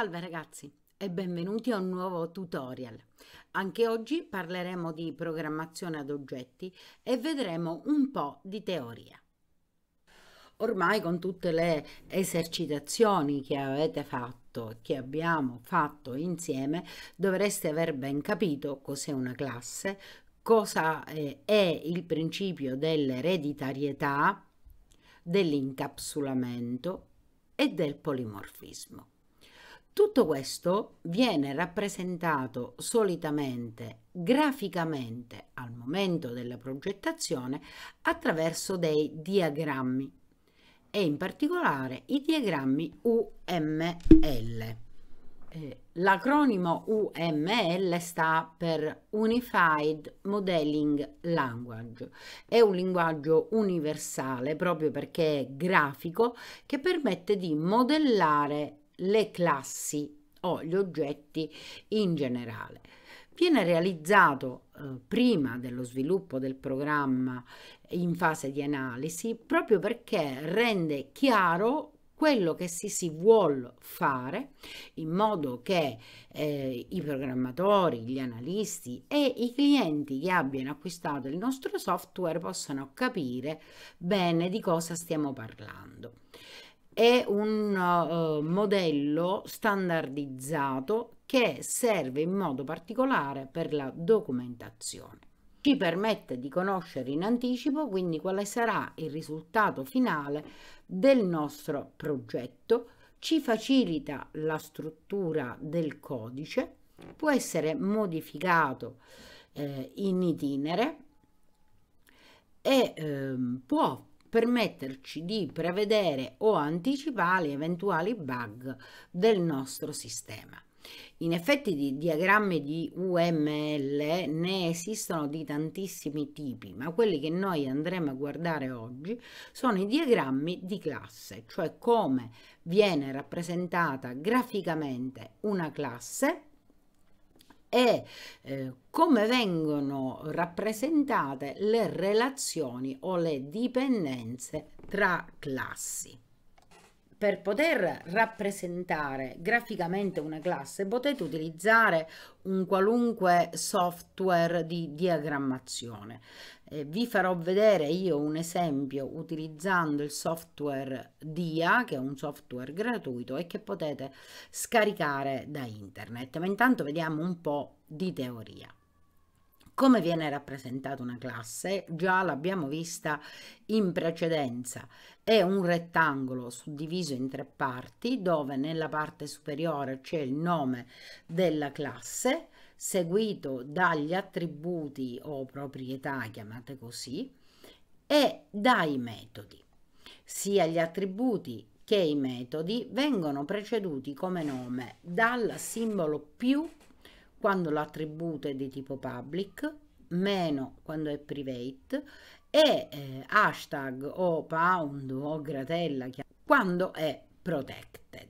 Salve ragazzi e benvenuti a un nuovo tutorial. Anche oggi parleremo di programmazione ad oggetti e vedremo un po' di teoria. Ormai con tutte le esercitazioni che avete fatto e che abbiamo fatto insieme dovreste aver ben capito cos'è una classe, cosa è il principio dell'ereditarietà, dell'incapsulamento e del polimorfismo. Tutto questo viene rappresentato solitamente graficamente al momento della progettazione attraverso dei diagrammi e in particolare i diagrammi UML. Eh, l'acronimo UML sta per Unified Modeling Language. È un linguaggio universale proprio perché è grafico che permette di modellare le classi o gli oggetti in generale. Viene realizzato eh, prima dello sviluppo del programma in fase di analisi proprio perché rende chiaro quello che si, si vuol fare in modo che eh, i programmatori, gli analisti e i clienti che abbiano acquistato il nostro software possano capire bene di cosa stiamo parlando è un uh, modello standardizzato che serve in modo particolare per la documentazione. Ci permette di conoscere in anticipo quindi quale sarà il risultato finale del nostro progetto, ci facilita la struttura del codice, può essere modificato eh, in itinere e eh, può permetterci di prevedere o anticipare eventuali bug del nostro sistema. In effetti di diagrammi di UML ne esistono di tantissimi tipi, ma quelli che noi andremo a guardare oggi sono i diagrammi di classe, cioè come viene rappresentata graficamente una classe e eh, come vengono rappresentate le relazioni o le dipendenze tra classi per poter rappresentare graficamente una classe potete utilizzare un qualunque software di diagrammazione. Eh, vi farò vedere io un esempio utilizzando il software DIA, che è un software gratuito e che potete scaricare da internet. Ma intanto vediamo un po' di teoria. Come viene rappresentata una classe? Già l'abbiamo vista in precedenza. È un rettangolo suddiviso in tre parti dove nella parte superiore c'è il nome della classe seguito dagli attributi o proprietà, chiamate così, e dai metodi. Sia gli attributi che i metodi vengono preceduti come nome dal simbolo più quando l'attributo è di tipo public, meno quando è private e eh, hashtag o pound o gratella quando è protected.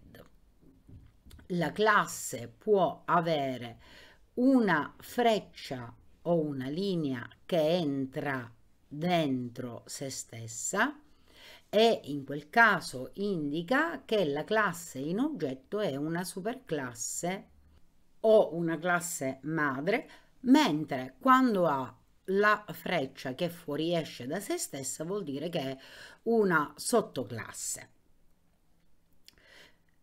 La classe può avere una freccia o una linea che entra dentro se stessa e in quel caso indica che la classe in oggetto è una superclasse o una classe madre, mentre quando ha la freccia che fuoriesce da se stessa vuol dire che è una sottoclasse.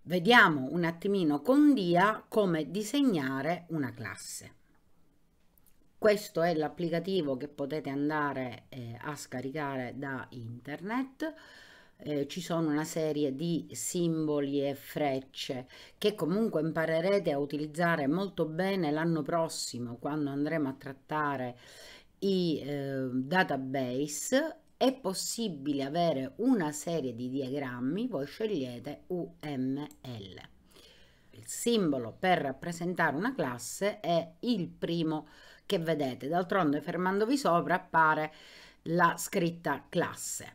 Vediamo un attimino con DIA come disegnare una classe. Questo è l'applicativo che potete andare eh, a scaricare da internet eh, ci sono una serie di simboli e frecce che comunque imparerete a utilizzare molto bene l'anno prossimo quando andremo a trattare i eh, database è possibile avere una serie di diagrammi voi scegliete UML il simbolo per rappresentare una classe è il primo che vedete d'altronde fermandovi sopra appare la scritta classe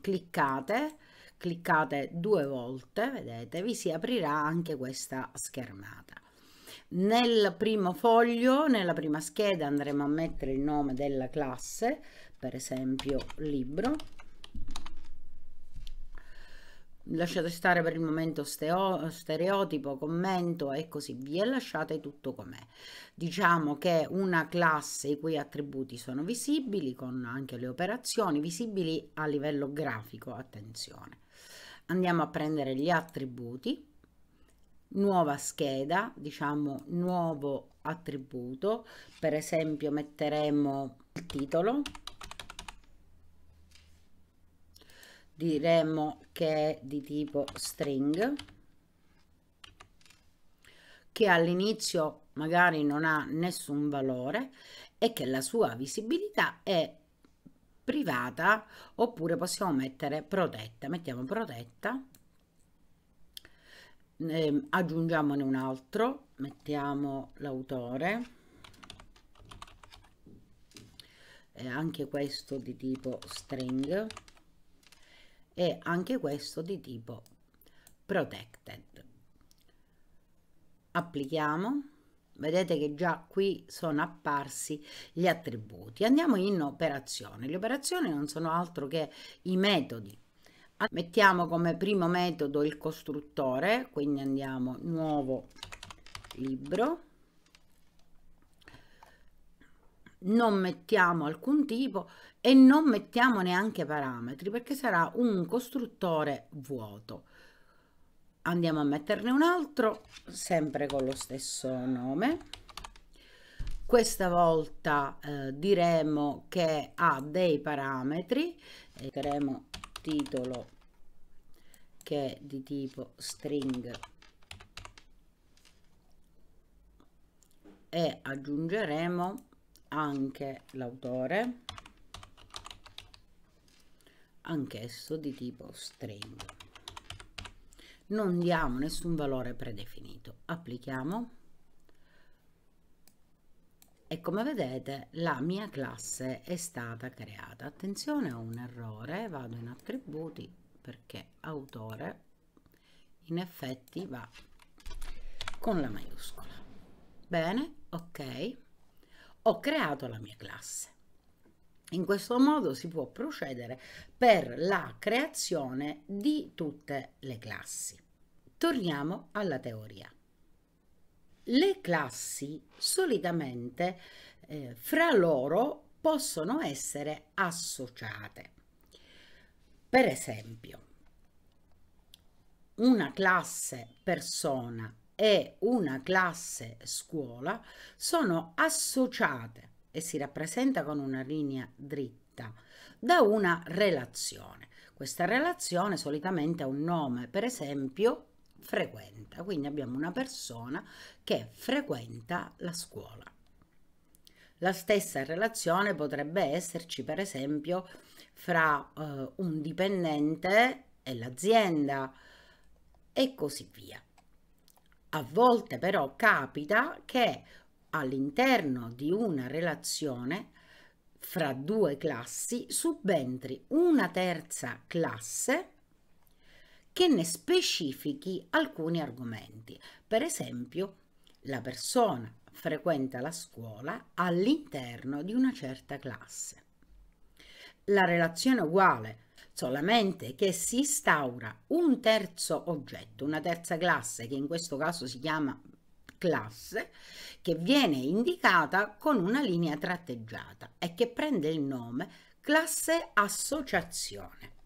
cliccate cliccate due volte vedete vi si aprirà anche questa schermata nel primo foglio nella prima scheda andremo a mettere il nome della classe per esempio libro lasciate stare per il momento steo, stereotipo, commento e così via, lasciate tutto com'è. Diciamo che una classe i cui attributi sono visibili, con anche le operazioni visibili a livello grafico, attenzione. Andiamo a prendere gli attributi, nuova scheda, diciamo nuovo attributo, per esempio metteremo il titolo, diremmo che è di tipo string che all'inizio magari non ha nessun valore e che la sua visibilità è privata oppure possiamo mettere protetta mettiamo protetta eh, aggiungiamone un altro mettiamo l'autore eh, anche questo di tipo string e anche questo di tipo protected. Applichiamo. Vedete che già qui sono apparsi gli attributi. Andiamo in operazione. Le operazioni non sono altro che i metodi. Mettiamo come primo metodo il costruttore, quindi andiamo nuovo libro. Non mettiamo alcun tipo e non mettiamo neanche parametri perché sarà un costruttore vuoto. Andiamo a metterne un altro, sempre con lo stesso nome. Questa volta eh, diremo che ha dei parametri, eh, metteremo titolo che è di tipo string e aggiungeremo anche l'autore anch'esso di tipo string. Non diamo nessun valore predefinito, applichiamo e come vedete la mia classe è stata creata. Attenzione ho un errore, vado in attributi perché autore in effetti va con la maiuscola. Bene, ok, ho creato la mia classe. In questo modo si può procedere per la creazione di tutte le classi. Torniamo alla teoria. Le classi solitamente eh, fra loro possono essere associate. Per esempio, una classe persona e una classe scuola sono associate e si rappresenta con una linea dritta da una relazione. Questa relazione solitamente ha un nome, per esempio frequenta, quindi abbiamo una persona che frequenta la scuola. La stessa relazione potrebbe esserci per esempio fra eh, un dipendente e l'azienda e così via. A volte però capita che all'interno di una relazione fra due classi subentri una terza classe che ne specifichi alcuni argomenti. Per esempio, la persona frequenta la scuola all'interno di una certa classe. La relazione è uguale, solamente che si instaura un terzo oggetto, una terza classe che in questo caso si chiama classe che viene indicata con una linea tratteggiata e che prende il nome classe associazione.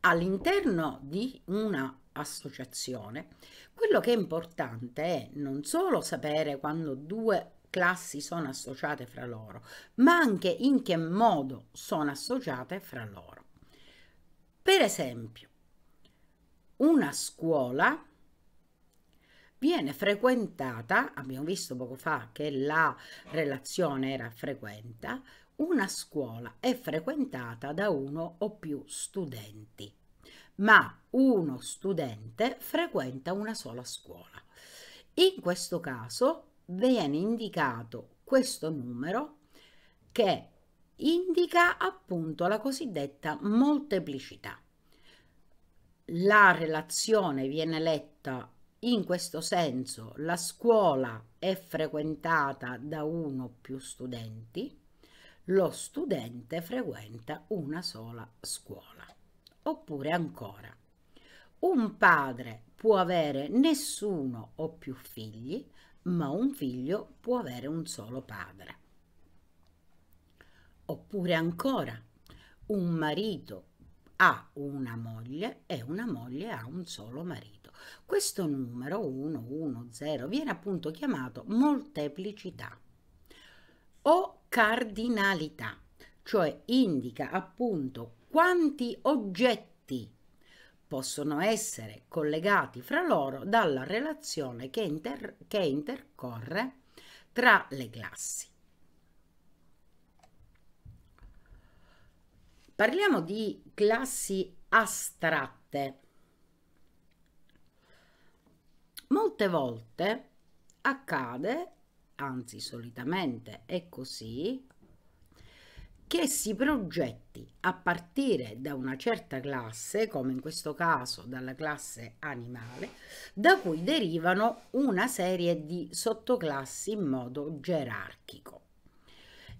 All'interno di una associazione, quello che è importante è non solo sapere quando due classi sono associate fra loro, ma anche in che modo sono associate fra loro. Per esempio, una scuola viene frequentata, abbiamo visto poco fa che la relazione era frequenta, una scuola è frequentata da uno o più studenti, ma uno studente frequenta una sola scuola. In questo caso viene indicato questo numero che indica appunto la cosiddetta molteplicità la relazione viene letta in questo senso, la scuola è frequentata da uno o più studenti, lo studente frequenta una sola scuola. Oppure ancora, un padre può avere nessuno o più figli, ma un figlio può avere un solo padre. Oppure ancora, un marito ha una moglie e una moglie ha un solo marito. Questo numero 110 viene appunto chiamato molteplicità o cardinalità, cioè indica appunto quanti oggetti possono essere collegati fra loro dalla relazione che, inter che intercorre tra le classi. Parliamo di classi astratte. Molte volte accade, anzi solitamente è così, che si progetti a partire da una certa classe, come in questo caso dalla classe animale, da cui derivano una serie di sottoclassi in modo gerarchico.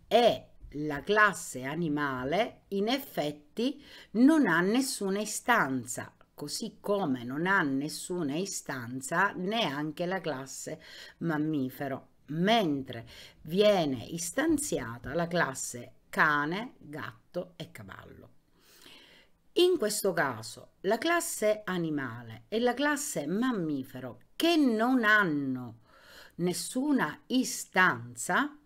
E la classe animale in effetti non ha nessuna istanza, così come non ha nessuna istanza neanche la classe mammifero, mentre viene istanziata la classe cane, gatto e cavallo. In questo caso la classe animale e la classe mammifero che non hanno nessuna istanza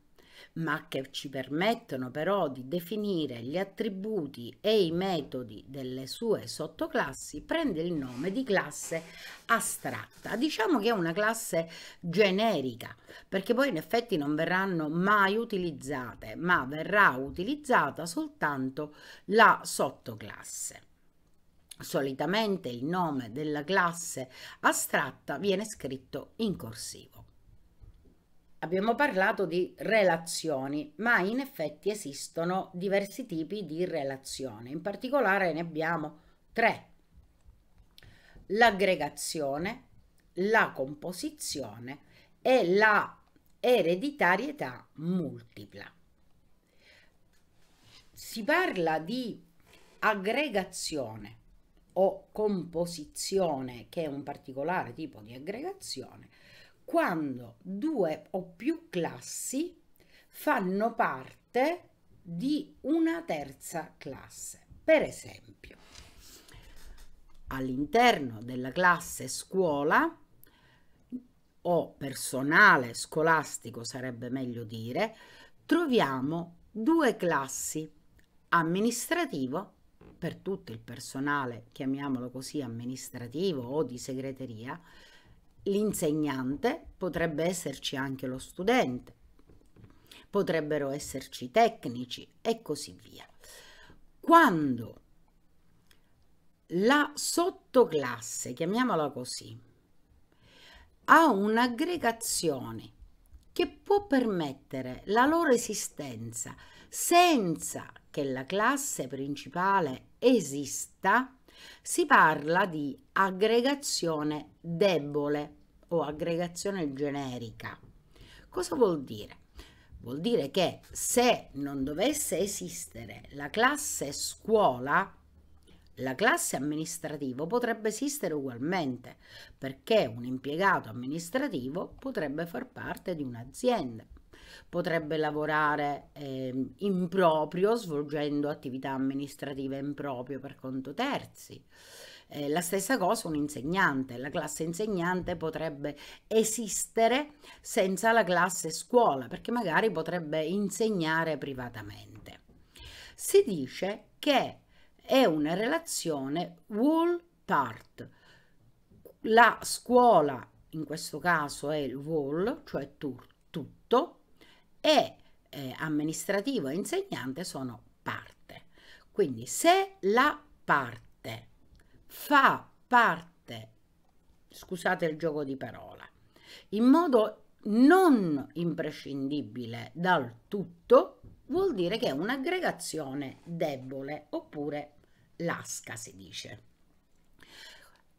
ma che ci permettono però di definire gli attributi e i metodi delle sue sottoclassi, prende il nome di classe astratta. Diciamo che è una classe generica, perché poi in effetti non verranno mai utilizzate, ma verrà utilizzata soltanto la sottoclasse. Solitamente il nome della classe astratta viene scritto in corsivo. Abbiamo parlato di relazioni, ma in effetti esistono diversi tipi di relazione. In particolare ne abbiamo tre. L'aggregazione, la composizione e la ereditarietà multipla. Si parla di aggregazione o composizione, che è un particolare tipo di aggregazione, quando due o più classi fanno parte di una terza classe. Per esempio, all'interno della classe scuola o personale scolastico sarebbe meglio dire, troviamo due classi, amministrativo per tutto il personale, chiamiamolo così amministrativo o di segreteria, l'insegnante, potrebbe esserci anche lo studente, potrebbero esserci i tecnici e così via. Quando la sottoclasse, chiamiamola così, ha un'aggregazione che può permettere la loro esistenza senza che la classe principale esista, si parla di aggregazione debole o aggregazione generica. Cosa vuol dire? Vuol dire che se non dovesse esistere la classe scuola, la classe amministrativo potrebbe esistere ugualmente, perché un impiegato amministrativo potrebbe far parte di un'azienda potrebbe lavorare eh, in proprio svolgendo attività amministrative in proprio per conto terzi. Eh, la stessa cosa un insegnante, la classe insegnante potrebbe esistere senza la classe scuola perché magari potrebbe insegnare privatamente. Si dice che è una relazione wall part. La scuola, in questo caso è il wall, cioè tu, tutto, e eh, amministrativo e insegnante sono parte. Quindi se la parte fa parte, scusate il gioco di parola, in modo non imprescindibile dal tutto, vuol dire che è un'aggregazione debole oppure lasca, si dice.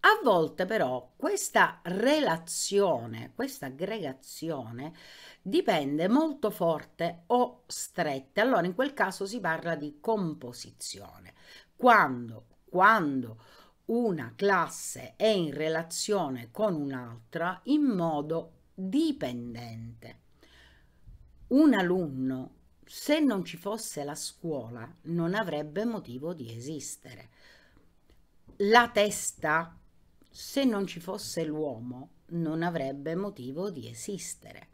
A volte però questa relazione, questa aggregazione dipende molto forte o stretta. Allora in quel caso si parla di composizione. Quando, quando una classe è in relazione con un'altra in modo dipendente. Un alunno, se non ci fosse la scuola, non avrebbe motivo di esistere. La testa se non ci fosse l'uomo non avrebbe motivo di esistere.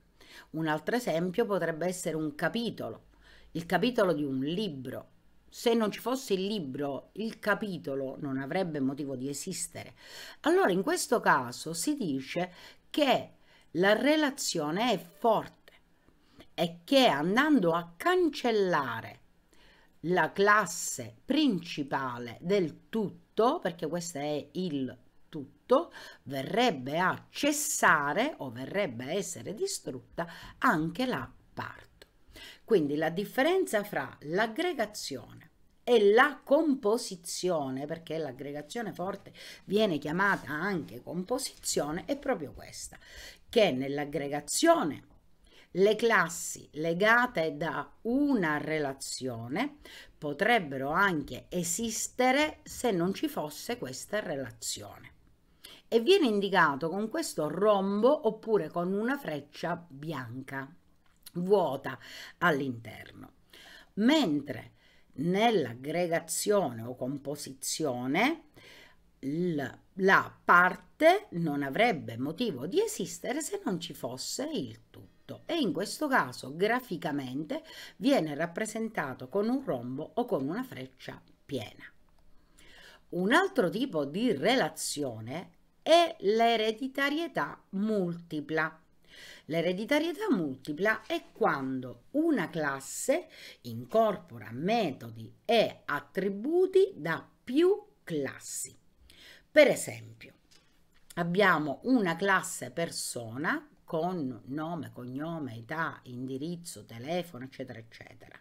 Un altro esempio potrebbe essere un capitolo, il capitolo di un libro. Se non ci fosse il libro, il capitolo non avrebbe motivo di esistere. Allora in questo caso si dice che la relazione è forte e che andando a cancellare la classe principale del tutto, perché questo è il Soprattutto verrebbe a cessare o verrebbe a essere distrutta anche la parto. Quindi la differenza fra l'aggregazione e la composizione, perché l'aggregazione forte viene chiamata anche composizione, è proprio questa, che nell'aggregazione le classi legate da una relazione potrebbero anche esistere se non ci fosse questa relazione e viene indicato con questo rombo oppure con una freccia bianca vuota all'interno. Mentre nell'aggregazione o composizione la parte non avrebbe motivo di esistere se non ci fosse il tutto e in questo caso graficamente viene rappresentato con un rombo o con una freccia piena. Un altro tipo di relazione e l'ereditarietà multipla. L'ereditarietà multipla è quando una classe incorpora metodi e attributi da più classi. Per esempio, abbiamo una classe persona con nome, cognome, età, indirizzo, telefono, eccetera, eccetera.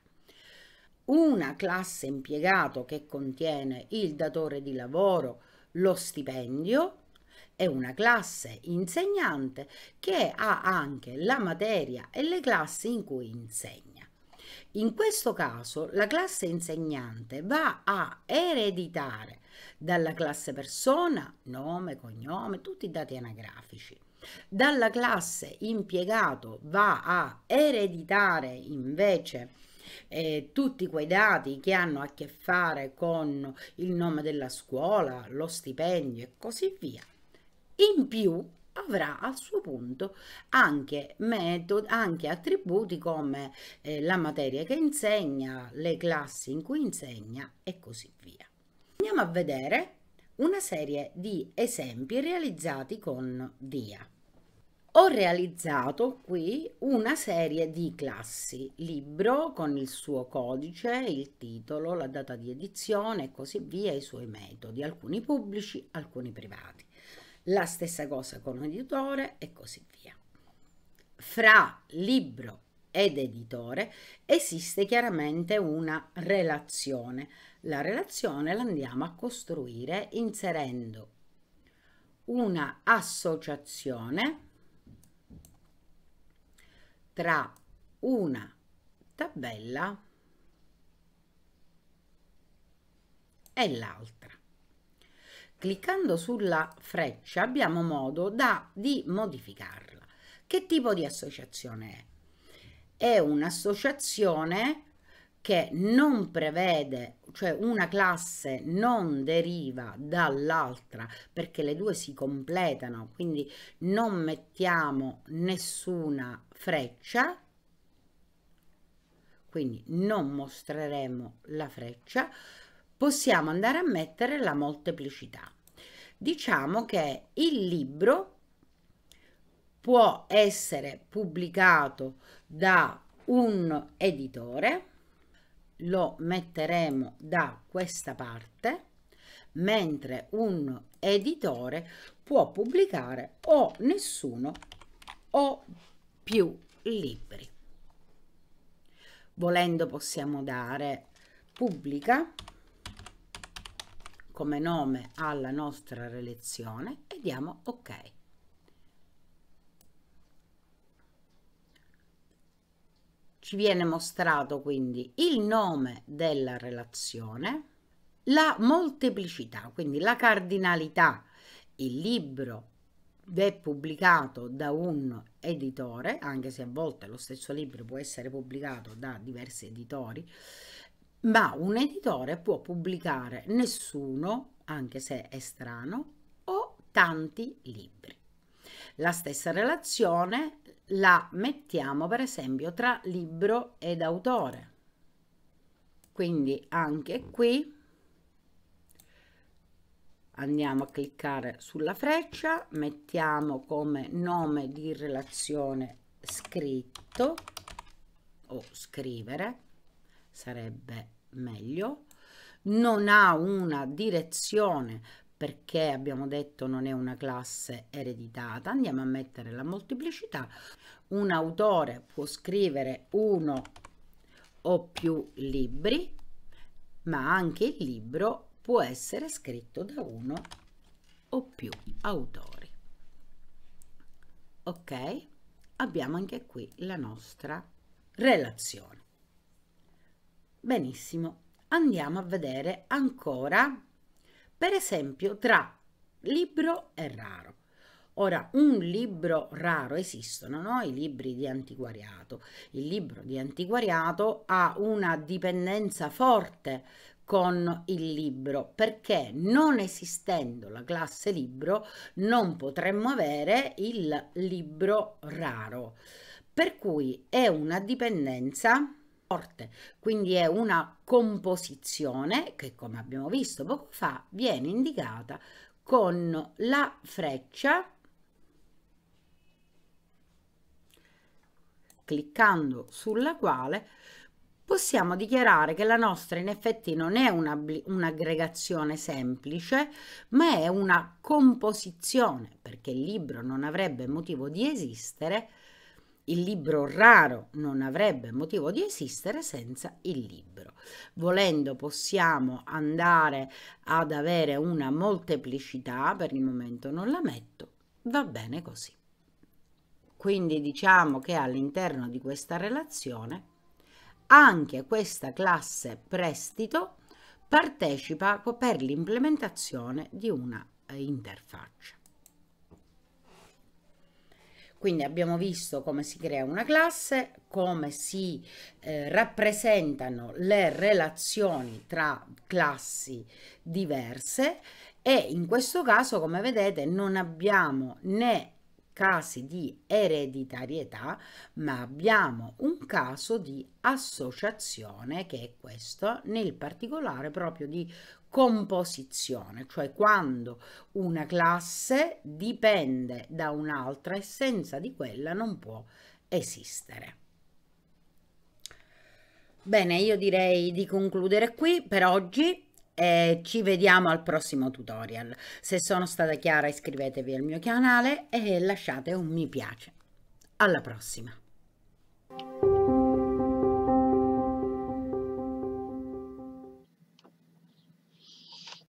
Una classe impiegato che contiene il datore di lavoro, lo stipendio è una classe insegnante che ha anche la materia e le classi in cui insegna. In questo caso la classe insegnante va a ereditare dalla classe persona, nome, cognome, tutti i dati anagrafici. Dalla classe impiegato va a ereditare invece eh, tutti quei dati che hanno a che fare con il nome della scuola, lo stipendio e così via. In più avrà al suo punto anche, metodo, anche attributi come eh, la materia che insegna, le classi in cui insegna e così via. Andiamo a vedere una serie di esempi realizzati con DIA. Ho realizzato qui una serie di classi, libro con il suo codice, il titolo, la data di edizione e così via, i suoi metodi, alcuni pubblici, alcuni privati la stessa cosa con editore e così via. Fra libro ed editore esiste chiaramente una relazione. La relazione la andiamo a costruire inserendo una associazione tra una tabella e l'altra cliccando sulla freccia abbiamo modo da, di modificarla. Che tipo di associazione è? È un'associazione che non prevede, cioè una classe non deriva dall'altra perché le due si completano, quindi non mettiamo nessuna freccia, quindi non mostreremo la freccia, possiamo andare a mettere la molteplicità diciamo che il libro può essere pubblicato da un editore, lo metteremo da questa parte, mentre un editore può pubblicare o nessuno o più libri. Volendo possiamo dare pubblica come nome alla nostra relazione e diamo ok. Ci viene mostrato quindi il nome della relazione, la molteplicità, quindi la cardinalità. Il libro è pubblicato da un editore, anche se a volte lo stesso libro può essere pubblicato da diversi editori, ma un editore può pubblicare nessuno, anche se è strano, o tanti libri. La stessa relazione la mettiamo per esempio tra libro ed autore. Quindi anche qui andiamo a cliccare sulla freccia, mettiamo come nome di relazione scritto o scrivere, sarebbe meglio, non ha una direzione perché abbiamo detto non è una classe ereditata, andiamo a mettere la molteplicità, un autore può scrivere uno o più libri, ma anche il libro può essere scritto da uno o più autori. Ok? Abbiamo anche qui la nostra relazione. Benissimo, andiamo a vedere ancora, per esempio, tra libro e raro. Ora, un libro raro esistono, no? I libri di antiquariato. Il libro di antiquariato ha una dipendenza forte con il libro perché non esistendo la classe libro non potremmo avere il libro raro per cui è una dipendenza forte, quindi è una composizione che come abbiamo visto poco fa viene indicata con la freccia cliccando sulla quale possiamo dichiarare che la nostra in effetti non è un'aggregazione un semplice, ma è una composizione, perché il libro non avrebbe motivo di esistere il libro raro non avrebbe motivo di esistere senza il libro. Volendo possiamo andare ad avere una molteplicità, per il momento non la metto, va bene così. Quindi diciamo che all'interno di questa relazione anche questa classe prestito partecipa per l'implementazione di una eh, interfaccia. Quindi abbiamo visto come si crea una classe, come si eh, rappresentano le relazioni tra classi diverse e in questo caso, come vedete, non abbiamo né casi di ereditarietà, ma abbiamo un caso di associazione che è questo, nel particolare proprio di composizione, cioè quando una classe dipende da un'altra e senza di quella non può esistere. Bene, io direi di concludere qui per oggi e ci vediamo al prossimo tutorial. Se sono stata chiara iscrivetevi al mio canale e lasciate un mi piace. Alla prossima!